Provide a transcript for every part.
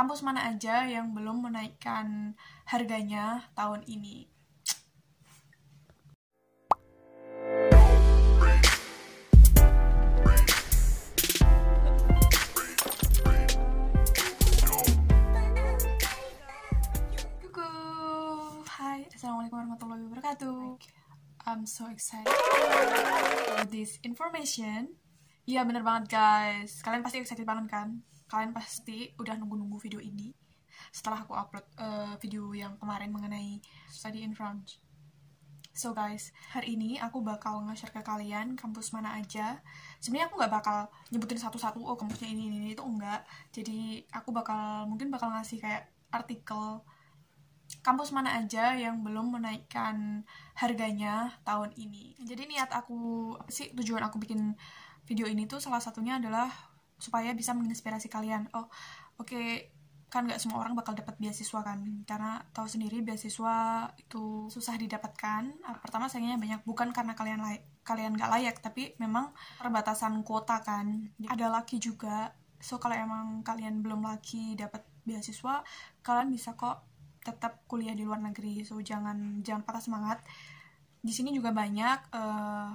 kampus mana aja yang belum menaikkan harganya tahun ini. Hai, Assalamualaikum warahmatullahi wabarakatuh. I'm so excited for this information. Iya bener banget guys, kalian pasti excited banget kan? kalian pasti udah nunggu-nunggu video ini setelah aku upload uh, video yang kemarin mengenai study in France. So guys, hari ini aku bakal nge-share ke kalian kampus mana aja. Sebenarnya aku nggak bakal nyebutin satu-satu, oh kampusnya ini, ini, ini, itu enggak. Jadi aku bakal, mungkin bakal ngasih kayak artikel kampus mana aja yang belum menaikkan harganya tahun ini. Jadi niat aku, apa sih tujuan aku bikin video ini tuh salah satunya adalah supaya bisa menginspirasi kalian oh oke okay, kan nggak semua orang bakal dapat beasiswa kan karena tahu sendiri beasiswa itu susah didapatkan ah, pertama sayangnya banyak bukan karena kalian layak kalian nggak layak tapi memang perbatasan kuota kan ada laki juga so kalau emang kalian belum laki dapat beasiswa kalian bisa kok tetap kuliah di luar negeri so jangan jangan patah semangat di sini juga banyak uh,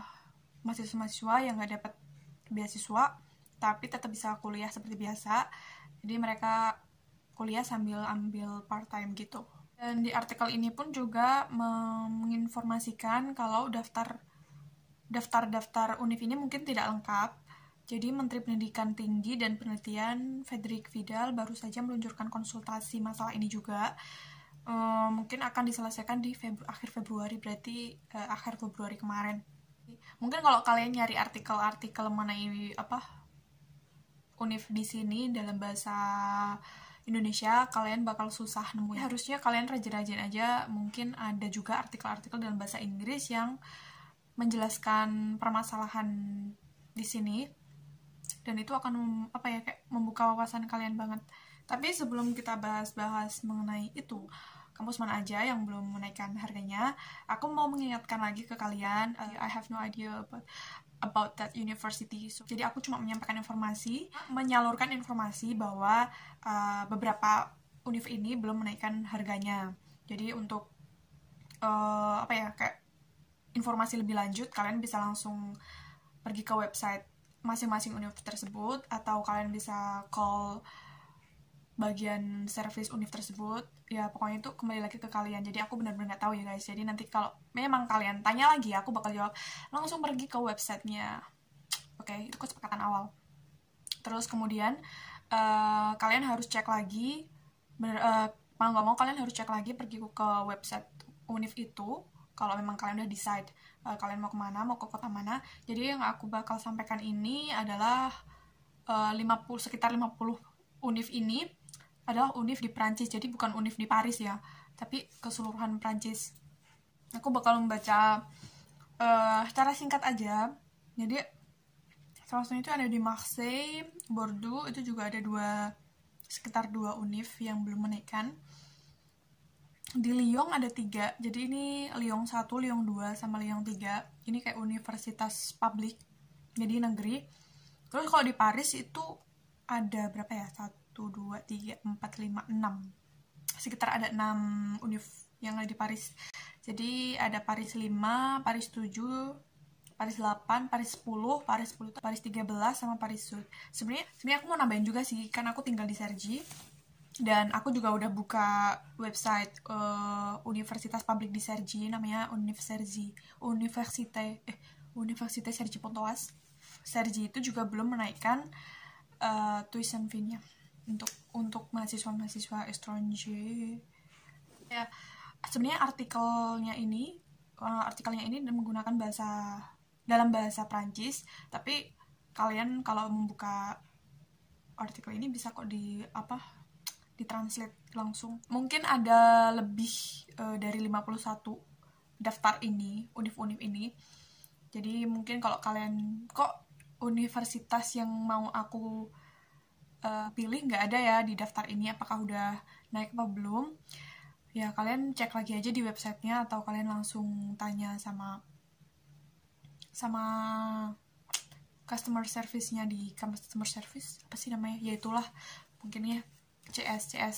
mahasiswa-mahasiswa yang nggak dapat beasiswa tapi tetap bisa kuliah seperti biasa jadi mereka kuliah sambil ambil part time gitu dan di artikel ini pun juga menginformasikan kalau daftar daftar-daftar univ ini mungkin tidak lengkap jadi Menteri Pendidikan Tinggi dan Penelitian Frederick Vidal baru saja meluncurkan konsultasi masalah ini juga um, mungkin akan diselesaikan di Febru akhir Februari berarti uh, akhir Februari kemarin mungkin kalau kalian nyari artikel-artikel mengenai apa Unif di sini dalam bahasa Indonesia kalian bakal susah nemuin. Harusnya kalian rajin-rajin aja. Mungkin ada juga artikel-artikel dalam bahasa Inggris yang menjelaskan permasalahan di sini. Dan itu akan apa ya kayak membuka wawasan kalian banget. Tapi sebelum kita bahas-bahas mengenai itu, kampus mana aja yang belum menaikkan harganya, aku mau mengingatkan lagi ke kalian, uh, I have no idea about about that university. So, jadi aku cuma menyampaikan informasi, menyalurkan informasi bahwa uh, beberapa univ ini belum menaikkan harganya. Jadi untuk uh, apa ya kayak informasi lebih lanjut kalian bisa langsung pergi ke website masing-masing univ tersebut atau kalian bisa call bagian service univ tersebut ya pokoknya itu kembali lagi ke kalian jadi aku benar-benar nggak tahu ya guys jadi nanti kalau memang kalian tanya lagi aku bakal jawab langsung pergi ke websitenya oke okay, itu kesepakatan awal terus kemudian uh, kalian harus cek lagi bener, uh, mau nggak mau kalian harus cek lagi pergi ke website univ itu kalau memang kalian udah decide uh, kalian mau kemana mau ke kota mana jadi yang aku bakal sampaikan ini adalah uh, 50 sekitar 50 univ ini adalah univ di Prancis jadi bukan univ di Paris ya tapi keseluruhan Prancis aku bakal membaca uh, secara singkat aja jadi salah satunya itu ada di Marseille Bordeaux itu juga ada dua sekitar dua univ yang belum menaikkan di Lyon ada tiga jadi ini Lyon satu Lyon dua sama Lyon tiga ini kayak universitas publik jadi negeri terus kalau di Paris itu ada berapa ya satu satu dua tiga empat lima enam sekitar ada enam univ yang ada di Paris jadi ada Paris 5 Paris 7 Paris 8, Paris 10, Paris 10, Paris 13 sama Paris Sud. Sebenarnya sebenarnya aku mau nambahin juga sih kan aku tinggal di Sergi dan aku juga udah buka website uh, universitas publik di Sergi namanya Univ Sergi Universite eh Universite Sergi Pontoas Sergi itu juga belum menaikkan uh, tuition fee-nya untuk untuk mahasiswa-mahasiswa estronje ya sebenarnya artikelnya ini eh, artikelnya ini menggunakan bahasa dalam bahasa Prancis tapi kalian kalau membuka artikel ini bisa kok di apa ditranslate langsung mungkin ada lebih uh, dari 51 daftar ini univ-univ ini jadi mungkin kalau kalian kok universitas yang mau aku uh, pilih nggak ada ya di daftar ini apakah udah naik apa belum ya kalian cek lagi aja di websitenya atau kalian langsung tanya sama sama customer service-nya di customer service apa sih namanya ya itulah mungkin ya CS CS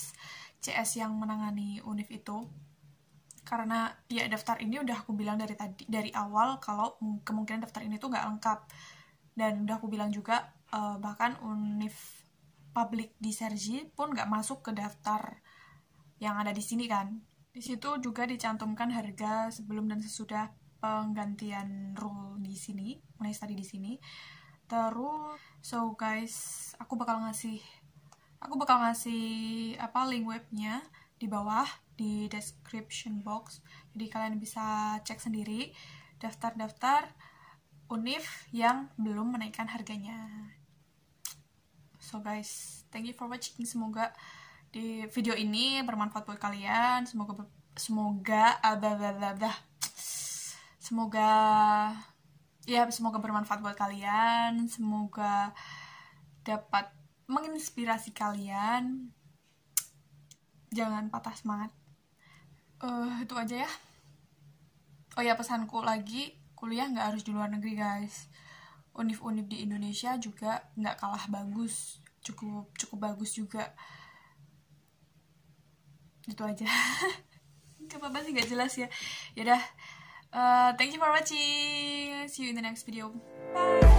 CS yang menangani unif itu karena ya daftar ini udah aku bilang dari tadi dari awal kalau kemungkinan daftar ini tuh nggak lengkap dan udah aku bilang juga uh, bahkan unif public di Sergi pun nggak masuk ke daftar yang ada di sini kan. Di situ juga dicantumkan harga sebelum dan sesudah penggantian rule di sini, mulai tadi di sini. Terus, so guys, aku bakal ngasih aku bakal ngasih apa link webnya di bawah di description box jadi kalian bisa cek sendiri daftar-daftar UNIF yang belum menaikkan harganya So guys, thank you for watching. Semoga di video ini bermanfaat buat kalian. Semoga semoga abah ah, Semoga ya semoga bermanfaat buat kalian. Semoga dapat menginspirasi kalian. Jangan patah semangat. Uh, itu aja ya. Oh ya pesanku lagi, kuliah nggak harus di luar negeri guys univ-univ di Indonesia juga nggak kalah bagus cukup cukup bagus juga itu aja coba apa nggak jelas ya yaudah uh, thank you for watching see you in the next video bye